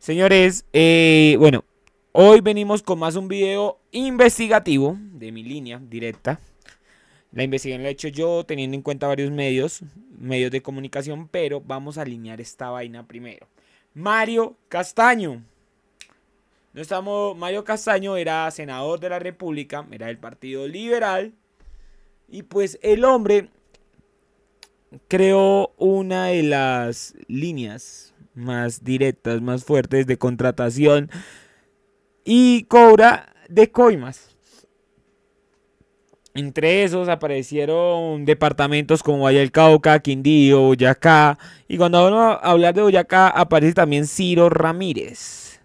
Señores, eh, bueno, hoy venimos con más un video investigativo de mi línea directa. La investigación la he hecho yo teniendo en cuenta varios medios, medios de comunicación, pero vamos a alinear esta vaina primero. Mario Castaño. No estamos, Mario Castaño era senador de la República, era del Partido Liberal. Y pues el hombre creó una de las líneas más directas, más fuertes de contratación y cobra de coimas. Entre esos aparecieron departamentos como Valle del Cauca, Quindío, Boyacá. Y cuando vamos a hablar de Boyacá aparece también Ciro Ramírez,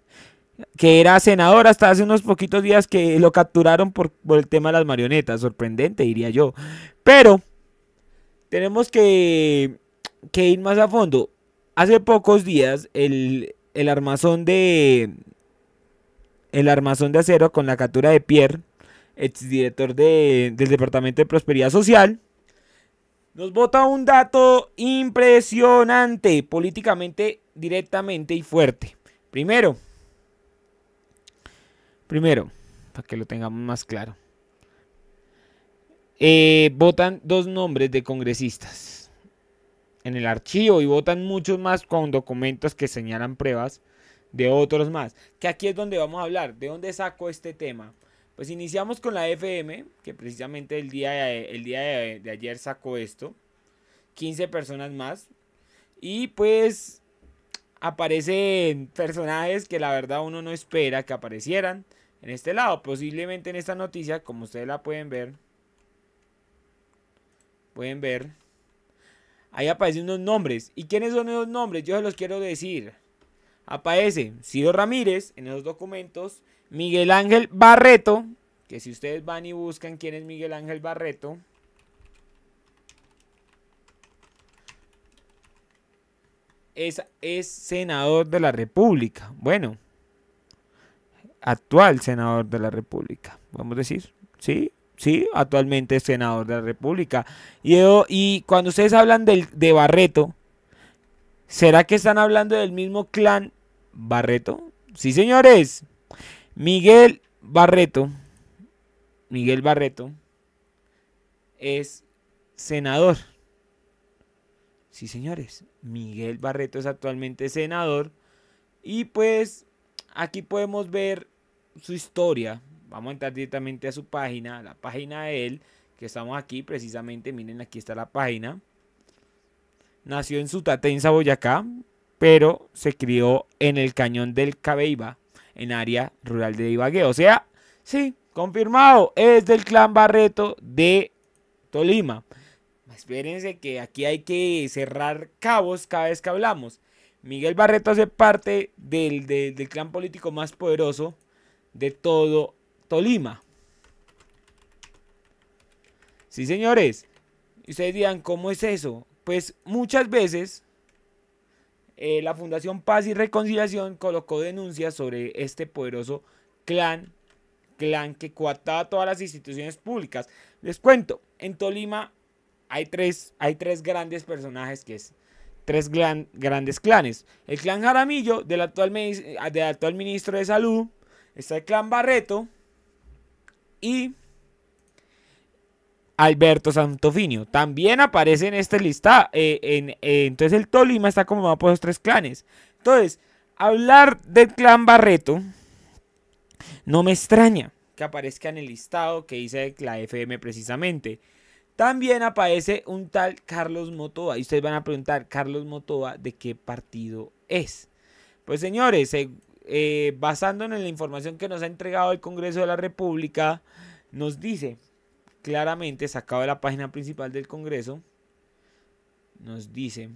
que era senador hasta hace unos poquitos días que lo capturaron por, el tema de las marionetas. Sorprendente, diría yo. Pero tenemos que ir más a fondo. Hace pocos días el, el armazón de el armazón de acero con la captura de Pierre, exdirector del Departamento de Prosperidad Social, nos vota un dato impresionante, políticamente, directamente y fuerte. Primero, primero, para que lo tengamos más claro, eh, votan dos nombres de congresistas en el archivo y votan muchos más con documentos que señalan pruebas de otros más. Que aquí es donde vamos a hablar, de dónde saco este tema. Pues iniciamos con la FM, que precisamente el día de, el día de ayer sacó esto. 15 personas más. Y pues aparecen personajes que la verdad uno no espera que aparecieran en este lado. Posiblemente en esta noticia, como ustedes la pueden ver, pueden ver Ahí aparecen unos nombres. ¿Y quiénes son esos nombres? Yo se los quiero decir. Aparece Ciro Ramírez en esos documentos. Miguel Ángel Barreto. Que si ustedes van y buscan quién es Miguel Ángel Barreto. Es, es senador de la República. Bueno. Actual senador de la República. Vamos a decir. ¿Sí? ¿sí? Actualmente es senador de la República. Y, y cuando ustedes hablan del, de Barreto, ¿será que están hablando del mismo clan Barreto? Sí, señores. Miguel Barreto, Miguel Barreto, es senador. Sí, señores. Miguel Barreto es actualmente senador. Y pues aquí podemos ver su historia, Vamos a entrar directamente a su página, la página de él, que estamos aquí precisamente, miren, aquí está la página. Nació en en Boyacá, pero se crió en el cañón del Cabeiba, en área rural de Ibagué. O sea, sí, confirmado, es del clan Barreto de Tolima. Espérense que aquí hay que cerrar cabos cada vez que hablamos. Miguel Barreto hace parte del, del, del clan político más poderoso de todo Tolima. Sí, señores. Y ustedes dirán, ¿cómo es eso? Pues muchas veces eh, la Fundación Paz y Reconciliación colocó denuncias sobre este poderoso clan, clan que coataba todas las instituciones públicas. Les cuento, en Tolima hay tres, hay tres grandes personajes que es tres grandes clanes. El clan Jaramillo del actual, del actual ministro de Salud, está el clan Barreto, y Alberto Santofinio. También aparece en esta lista. Eh, en, eh, entonces el Tolima está como por los tres clanes. Entonces, hablar del clan Barreto no me extraña que aparezca en el listado que dice la FM precisamente. También aparece un tal Carlos Motoa. Y ustedes van a preguntar, Carlos Motoa, ¿de qué partido es? Pues señores, eh, basándonos en la información que nos ha entregado el Congreso de la República, nos dice claramente, sacado de la página principal del Congreso, nos dice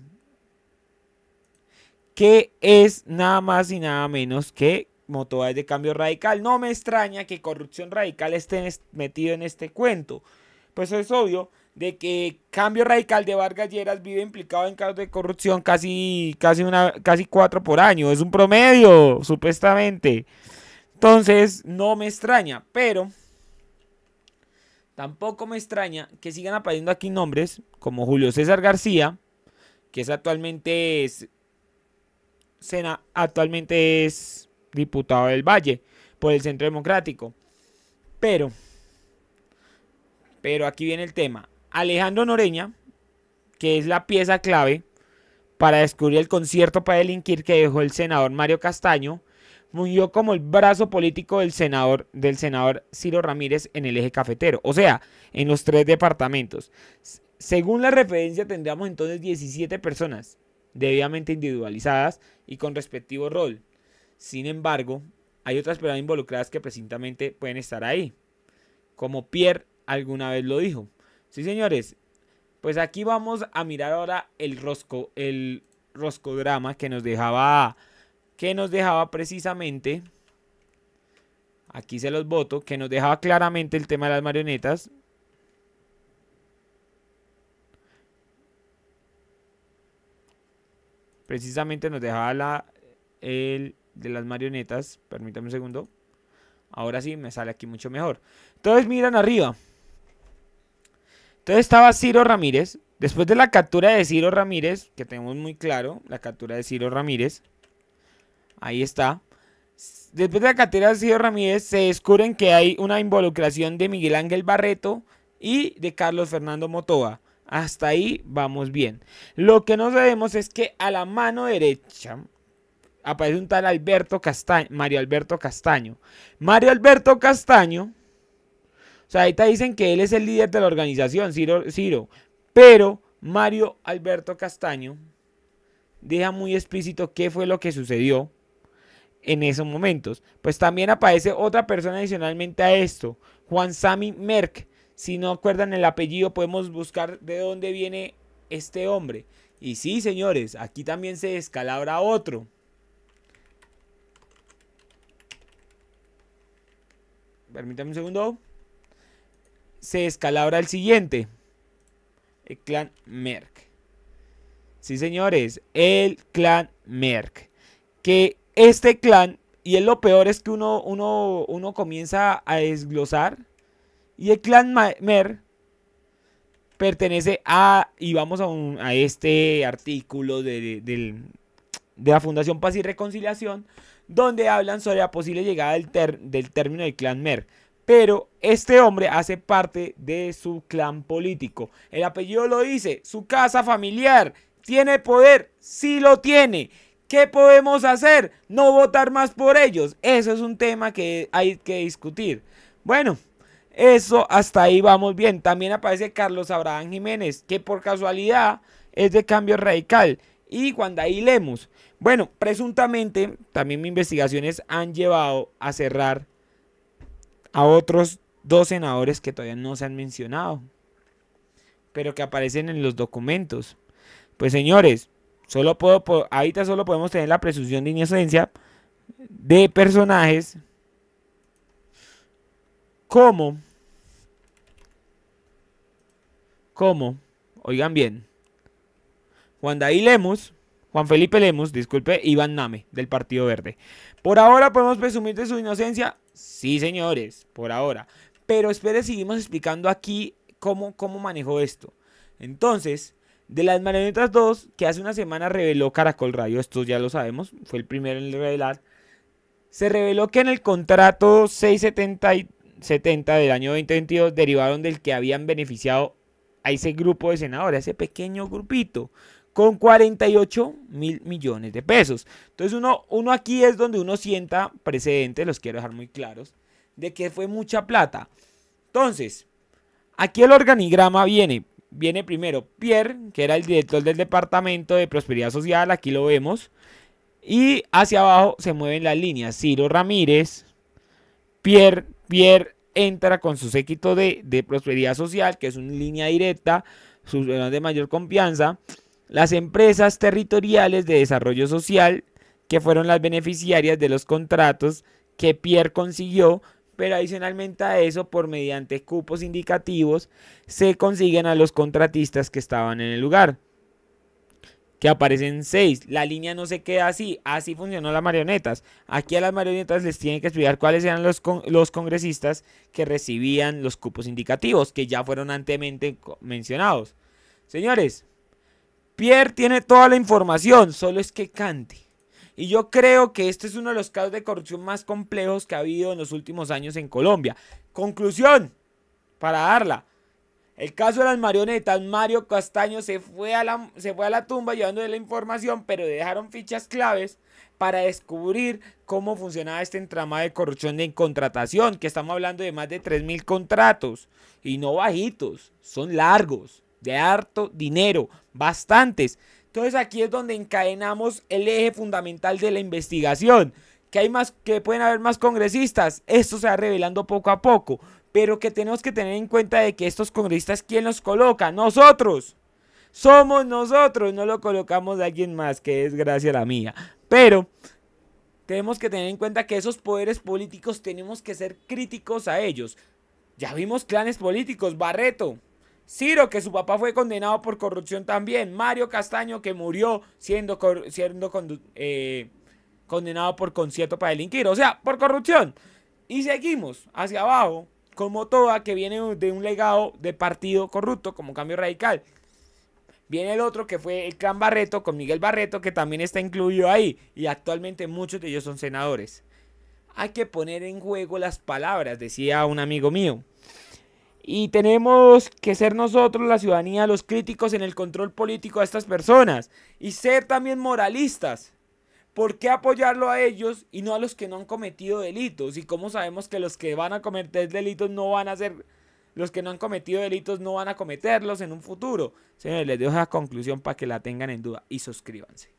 que es nada más y nada menos que motores de cambio radical. No me extraña que corrupción radical esté metido en este cuento. Pues es obvio de que cambio radical de Vargas Lleras vive implicado en casos de corrupción casi, casi, una, casi cuatro por año. Es un promedio, supuestamente. Entonces, no me extraña, pero tampoco me extraña que sigan apareciendo aquí nombres como Julio César García, que es actualmente es, actualmente es diputado del Valle por el Centro Democrático. Pero, pero aquí viene el tema. Alejandro Noreña, que es la pieza clave para descubrir el concierto para delinquir que dejó el senador Mario Castaño, murió como el brazo político del senador, del senador Ciro Ramírez en el eje cafetero, o sea, en los tres departamentos. Según la referencia tendríamos entonces 17 personas debidamente individualizadas y con respectivo rol. Sin embargo, hay otras personas involucradas que presuntamente pueden estar ahí, como Pierre alguna vez lo dijo. Sí, señores. Pues aquí vamos a mirar ahora el rosco, el roscodrama que nos dejaba, que nos dejaba precisamente, aquí se los voto, que nos dejaba claramente el tema de las marionetas. Precisamente nos dejaba la, el de las marionetas, permítame un segundo. Ahora sí me sale aquí mucho mejor. Entonces miran arriba. Entonces estaba Ciro Ramírez. Después de la captura de Ciro Ramírez, que tenemos muy claro, la captura de Ciro Ramírez. Ahí está. Después de la captura de Ciro Ramírez, se descubren que hay una involucración de Miguel Ángel Barreto y de Carlos Fernando Motoa. Hasta ahí vamos bien. Lo que no sabemos es que a la mano derecha aparece un tal Alberto Castaño, Mario Alberto Castaño. Mario Alberto Castaño o sea, ahí te dicen que él es el líder de la organización, Ciro, Ciro. Pero Mario Alberto Castaño deja muy explícito qué fue lo que sucedió en esos momentos. Pues también aparece otra persona adicionalmente a esto, Juan Sami Merck. Si no acuerdan el apellido, podemos buscar de dónde viene este hombre. Y sí, señores, aquí también se descalabra otro. Permítame un segundo se descalabra el siguiente. El clan Merck. Sí, señores, el clan Merck. Que este clan, y es lo peor es que uno, uno, uno comienza a desglosar. Y el clan Merck pertenece a, y vamos a, a este artículo de, de, la Fundación Paz y Reconciliación, donde hablan sobre la posible llegada del, del término del clan Merck pero este hombre hace parte de su clan político. El apellido lo dice, su casa familiar tiene poder, sí lo tiene. ¿Qué podemos hacer? No votar más por ellos. Eso es un tema que hay que discutir. Bueno, eso hasta ahí vamos bien. También aparece Carlos Abraham Jiménez, que por casualidad es de cambio radical. Y cuando ahí leemos, bueno, presuntamente también mis investigaciones han llevado a cerrar a otros dos senadores que todavía no se han mencionado, pero que aparecen en los documentos. Pues señores, solo puedo, ahorita solo podemos tener la presunción de inocencia de personajes como, como, oigan bien, Cuando ahí leemos Juan Felipe Lemos, disculpe, Iván Name, del Partido Verde. Por ahora podemos presumir de su inocencia. Sí, señores, por ahora. Pero espere, seguimos explicando aquí cómo, cómo manejó esto. Entonces, de las marionetas 2, que hace una semana reveló Caracol Radio, esto ya lo sabemos, fue el primero en revelar, se reveló que en el contrato 670 del año 2022 derivaron del que habían beneficiado a ese grupo de senadores, a ese pequeño grupito con 48 mil millones de pesos. Entonces uno, aquí es donde uno sienta precedentes, los quiero dejar muy claros, de que fue mucha plata. Entonces, aquí el organigrama viene. Viene primero Pierre, que era el director del Departamento de Prosperidad Social, aquí lo vemos. Y hacia abajo se mueven las líneas. Ciro Ramírez, Pierre, Pierre entra con su séquito de, prosperidad social, que es una línea directa, su de mayor confianza. Las empresas territoriales de desarrollo social, que fueron las beneficiarias de los contratos que Pierre consiguió, pero adicionalmente a eso, por mediante cupos indicativos, se consiguen a los contratistas que estaban en el lugar. Que aparecen seis. La línea no se queda así. Así funcionó las marionetas. Aquí a las marionetas les tienen que estudiar cuáles eran los, los congresistas que recibían los cupos indicativos, que ya fueron antemente mencionados. Señores, Pierre tiene toda la información, solo es que cante. Y yo creo que este es uno de los casos de corrupción más complejos que ha habido en los últimos años en Colombia. Conclusión, para darla. El caso de las marionetas, Mario Castaño se fue a la, se fue a la tumba llevándole la información, pero dejaron fichas claves para descubrir cómo funcionaba este entramado de corrupción de contratación, que estamos hablando de más de 3.000 contratos, y no bajitos, son largos de harto dinero, bastantes. Entonces aquí es donde encadenamos el eje fundamental de la investigación. Que hay más, que pueden haber más congresistas. Esto se va revelando poco a poco. Pero que tenemos que tener en cuenta de que estos congresistas, ¿quién los coloca? Nosotros. Somos nosotros, no lo colocamos De alguien más, que es gracia la mía. Pero tenemos que tener en cuenta que esos poderes políticos tenemos que ser críticos a ellos. Ya vimos clanes políticos, Barreto, Ciro, que su papá fue condenado por corrupción también. Mario Castaño, que murió siendo, siendo eh, condenado por concierto para delinquir. O sea, por corrupción. Y seguimos hacia abajo, como toda que viene de un legado de partido corrupto, como cambio radical. Viene el otro que fue el clan Barreto con Miguel Barreto, que también está incluido ahí. Y actualmente muchos de ellos son senadores. Hay que poner en juego las palabras, decía un amigo mío y tenemos que ser nosotros, la ciudadanía, los críticos en el control político de estas personas y ser también moralistas. ¿Por qué apoyarlo a ellos y no a los que no han cometido delitos? ¿Y cómo sabemos que los que van a cometer delitos no van a ser, los que no han cometido delitos no van a cometerlos en un futuro? Señores, les dejo esa conclusión para que la tengan en duda y suscríbanse.